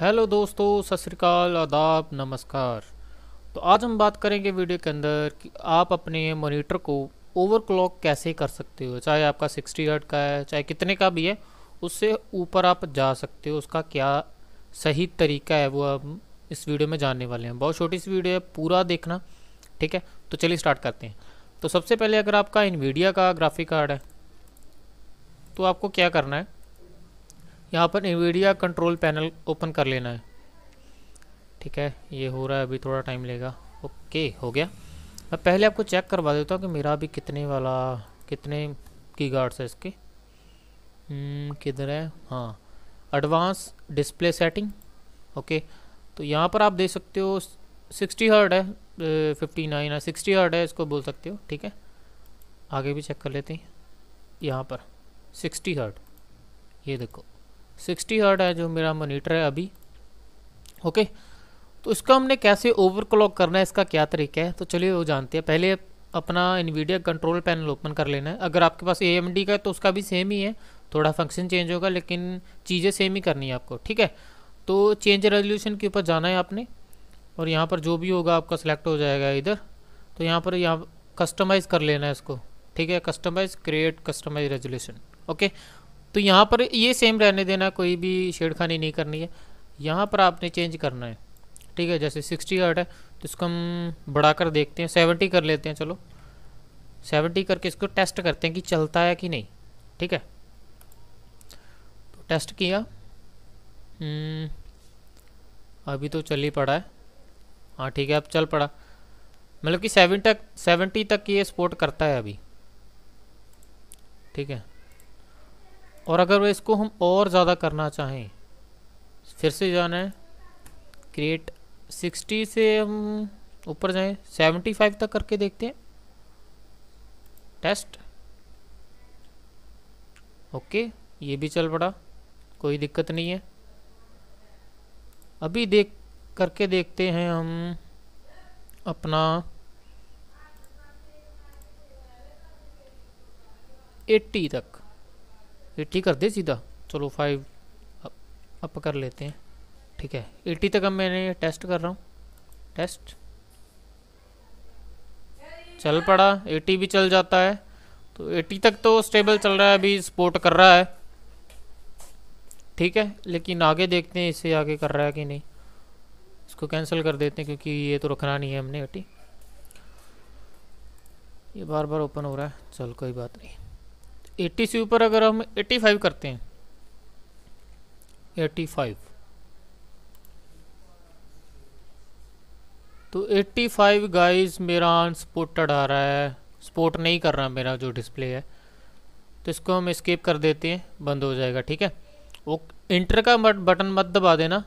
hello दोस्तों सत श्रीकाल आदाब नमस्कार तो आज हम बात करेंगे वीडियो के अंदर कि आप अपने मॉनिटर को ओवरक्लॉक कैसे कर सकते हो चाहे आपका 60 हर्ट का है चाहे कितने का भी है उससे ऊपर आप जा सकते हो उसका क्या सही तरीका है वो हम इस वीडियो में जानने वाले हैं बहुत छोटी सी वीडियो है पूरा देखना ठीक है तो चलिए स्टार्ट करते हैं तो सबसे पहले अगर आपका इन का ग्राफिक कार्ड है तो आपको क्या करना है यहाँ पर इन्वीडिया कंट्रोल पैनल ओपन कर लेना है ठीक है ये हो रहा है अभी थोड़ा टाइम लेगा ओके हो गया मैं पहले आपको चेक करवा देता हूँ कि मेरा अभी कितने वाला कितने की गार्ड्स है इसके hmm, किधर है हाँ एडवांस डिस्प्ले सेटिंग ओके तो यहाँ पर आप देख सकते हो सिक्सटी हर्ड है फिफ्टी नाइन है सिक्सटी हर्ड है इसको बोल सकते हो ठीक है आगे भी चेक कर लेते हैं यहाँ पर सिक्सटी हर्ड ये देखो सिक्सटी हर्ट है जो मेरा मोनीटर है अभी ओके तो इसका हमने कैसे ओवरक्लॉक करना है इसका क्या तरीका है तो चलिए वो जानते हैं पहले अपना इन्वीडिया कंट्रोल पैनल ओपन कर लेना है अगर आपके पास ए का है तो उसका भी सेम ही है थोड़ा फंक्शन चेंज होगा लेकिन चीज़ें सेम ही करनी है आपको ठीक है तो चेंज रेजोल्यूशन के ऊपर जाना है आपने और यहाँ पर जो भी होगा आपका सिलेक्ट हो जाएगा इधर तो यहाँ पर यहाँ कस्टमाइज़ कर लेना है इसको ठीक है customise create customise resolution okay तो यहाँ पर ये सेम रहने देना कोई भी छेड़खानी नहीं करनी है यहाँ पर आपने चेंज करना है ठीक है जैसे सिक्सटी हर्ट है तो इसको हम बढ़ा कर देखते हैं सेवेंटी कर लेते हैं चलो सेवेंटी करके इसको टेस्ट करते हैं कि चलता है कि नहीं ठीक है तो टेस्ट किया हम्म, अभी तो चल ही पड़ा है हाँ ठीक है अब चल पड़ा मतलब कि सेवन तक सेवेंटी तक ये सपोर्ट करता है अभी ठीक है और अगर वह इसको हम और ज़्यादा करना चाहें फिर से जाना है क्रिएट सिक्सटी से हम ऊपर जाएं सेवेंटी फाइव तक करके देखते हैं टेस्ट ओके ये भी चल पड़ा कोई दिक्कत नहीं है अभी देख करके देखते हैं हम अपना 80 तक एटी कर दे सीधा चलो फाइव अप कर लेते हैं ठीक है एटी तक अब मैंने टेस्ट कर रहा हूँ टेस्ट चल पड़ा एटी भी चल जाता है तो एटी तक तो स्टेबल चल रहा है अभी सपोर्ट कर रहा है ठीक है लेकिन आगे देखते हैं इसे आगे कर रहा है कि नहीं इसको कैंसिल कर देते हैं क्योंकि ये तो रखना नहीं है हमने एटी ये बार बार ओपन हो रहा है चल कोई बात नहीं एट्टी से ऊपर अगर हम एट्टी फाइव करते हैं एट्टी फाइव तो एट्टी फाइव गाइज मेरा सपोर्टेड आ रहा है सपोर्ट नहीं कर रहा मेरा जो डिस्प्ले है तो इसको हम स्केप कर देते हैं बंद हो जाएगा ठीक है वो इंटर का बटन मत दबा देना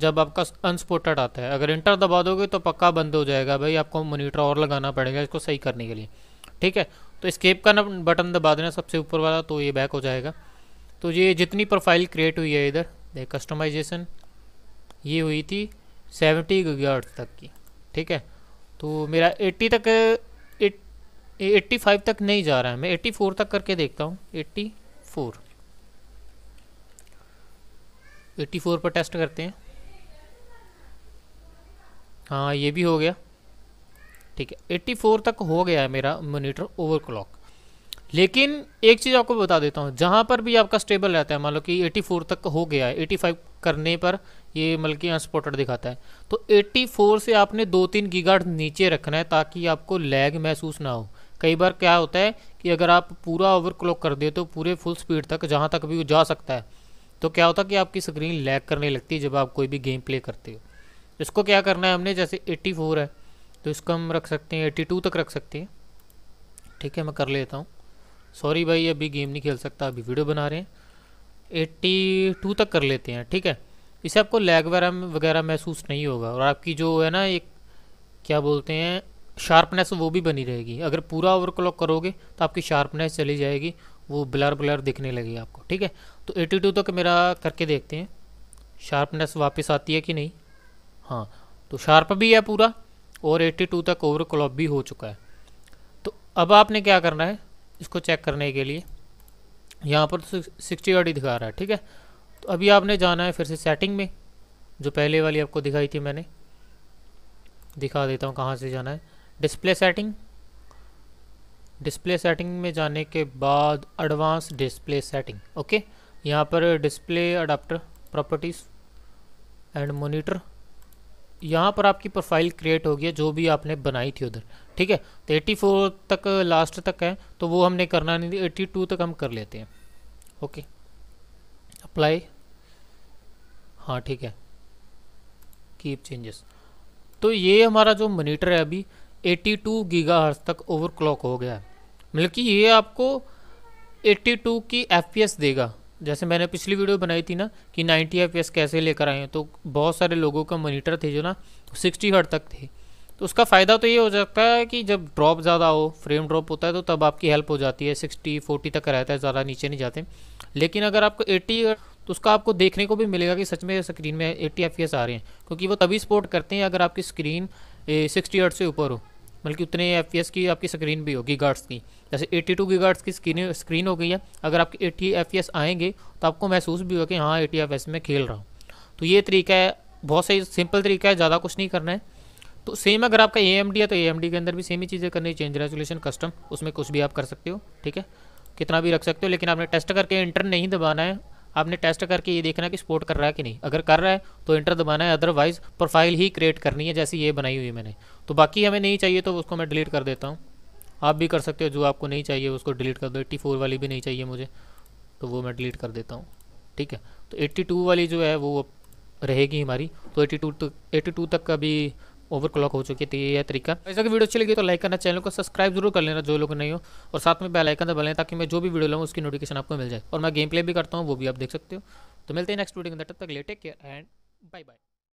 जब आपका अनसपोर्टेड आता है अगर इंटर दबा दोगे तो पक्का बंद हो जाएगा भाई आपको मोनीटर और लगाना पड़ेगा इसको सही करने के लिए ठीक है तो स्केप का ना बटन दबा देना सबसे ऊपर वाला तो ये बैक हो जाएगा तो ये जितनी प्रोफाइल क्रिएट हुई है इधर कस्टमाइजेशन ये हुई थी सेवेंटी गीगाहर्ट्ज तक की ठीक है तो मेरा एट्टी तक एट्टी फाइव तक नहीं जा रहा है मैं एट्टी फोर तक करके देखता हूँ एट्टी फोर एट्टी फोर पर टेस्ट करते हैं हाँ ये भी हो गया ठीक है 84 तक हो गया है मेरा मोनीटर क्लॉक लेकिन एक चीज़ आपको बता देता हूँ जहाँ पर भी आपका स्टेबल रहता है मान लो कि 84 तक हो गया है 85 करने पर ये मतलब कि अनस्पॉटेड दिखाता है तो 84 से आपने दो तीन गीगाट नीचे रखना है ताकि आपको लैग महसूस ना हो कई बार क्या होता है कि अगर आप पूरा ओवरक्लॉक कर दे तो पूरे फुल स्पीड तक जहाँ तक भी जा सकता है तो क्या होता है कि आपकी स्क्रीन लैग करने लगती है जब आप कोई भी गेम प्ले करते हो इसको क्या करना है हमने जैसे 84 है तो इसको हम रख सकते हैं एट्टी टू तक रख सकते हैं ठीक है मैं कर लेता हूँ सॉरी भाई अभी गेम नहीं खेल सकता अभी वीडियो बना रहे हैं एट्टी टू तक कर लेते हैं ठीक है इसे आपको लैग वगैरह वगैरह महसूस नहीं होगा और आपकी जो है ना एक क्या बोलते हैं शार्पनेस वो भी बनी रहेगी अगर पूरा ओवरक्लॉक करोगे तो आपकी शार्पनेस चली जाएगी वो ब्लर ब्लर दिखने लगेगी आपको ठीक है तो 82 तक मेरा करके देखते हैं शार्पनेस वापस आती है कि नहीं हाँ तो शार्प भी है पूरा और 82 तक ओवर क्लॉप भी हो चुका है तो अब आपने क्या करना है इसको चेक करने के लिए यहाँ पर तो सिक्सटी आर दिखा रहा है ठीक है तो अभी आपने जाना है फिर से सेटिंग में जो पहले वाली आपको दिखाई थी मैंने दिखा देता हूँ कहाँ से जाना है डिस्प्ले सेटिंग डिस्प्ले सेटिंग में जाने के बाद एडवांस डिस्प्ले सेटिंग ओके यहाँ पर display adapter properties and monitor यहाँ पर आपकी प्रोफाइल क्रिएट होगी जो भी आपने बनाई थी उधर ठीक है तो एट्टी फोर तक लास्ट तक है तो वो हमने करना नहीं एट्टी टू तक हम कर लेते हैं ओके अप्लाई हाँ ठीक है कीप चेंजेस तो ये हमारा जो मोनीटर है अभी 82 टू तक ओवरक्लॉक हो गया है मतलब कि ये आपको 82 की एफ देगा जैसे मैंने पिछली वीडियो बनाई थी ना कि 90 एफ कैसे लेकर आए हैं तो बहुत सारे लोगों का मोनीटर थे जो ना 60 हर्ट तक थे तो उसका फ़ायदा तो ये हो जाता है कि जब ड्रॉप ज़्यादा हो फ्रेम ड्रॉप होता है तो तब आपकी हेल्प हो जाती है 60 40 तक रहता है ज़्यादा नीचे नहीं जाते लेकिन अगर आपको एट्टी तो उसका आपको देखने को भी मिलेगा कि सच में स्क्रीन में 80 एफ आ रहे हैं क्योंकि वो तभी सपोर्ट करते हैं अगर आपकी स्क्रीन सिक्सटी हर्ट से ऊपर हो बल्कि उतने एफ की आपकी स्क्रीन भी होगी गार्ड्स की जैसे 82 टू की स्क्रीन स्क्रीन हो गई है अगर आपके 80 एफ आएंगे तो आपको महसूस भी होगा कि हाँ 80 एफ में खेल रहा हूँ तो ये तरीका है बहुत सही सिंपल तरीका है ज़्यादा कुछ नहीं करना है तो सेम अगर आपका ए है तो ए के अंदर भी सेम ही चीज़ें करनी चेंज रेजुलेशन कस्टम उसमें कुछ भी आप कर सकते हो ठीक है कितना भी रख सकते हो लेकिन आपने टेस्ट करके इंटर नहीं दबाना है आपने टेस्ट करके ये देखना कि सपोर्ट कर रहा है कि नहीं अगर कर रहा है तो इंटर दबाना है अदरवाइज प्रोफाइल ही क्रिएट करनी है जैसी ये बनाई हुई मैंने तो बाकी हमें नहीं चाहिए तो उसको मैं डिलीट कर देता हूँ आप भी कर सकते हो जो आपको नहीं चाहिए उसको डिलीट कर दो एट्टी फोर वाली भी नहीं चाहिए मुझे तो वो मैं डिलीट कर देता हूँ ठीक है तो एट्टी टू वाली जो है वो रहेगी हमारी तो एट्टी टू तक एट्टी टू तक का ओवर क्लॉक हो चुकी थी यह तरीका तो ऐसा वीडियो अच्छी लगी तो लाइक करना चैनल को सब्सक्राइब जरूर कर लेना जो लोग नहीं हो और साथ में बेल आइकन दबा लें ताकि मैं जो भी वीडियो लाऊँ उसकी नोटिफिकेशन आपको मिल जाए और मैं गेम प्ले भी करता हूँ वो भी आप देख सकते हो तो मिलते हैं नेक्स्ट वीडियो के अंदर तब तक ले take care and bye bye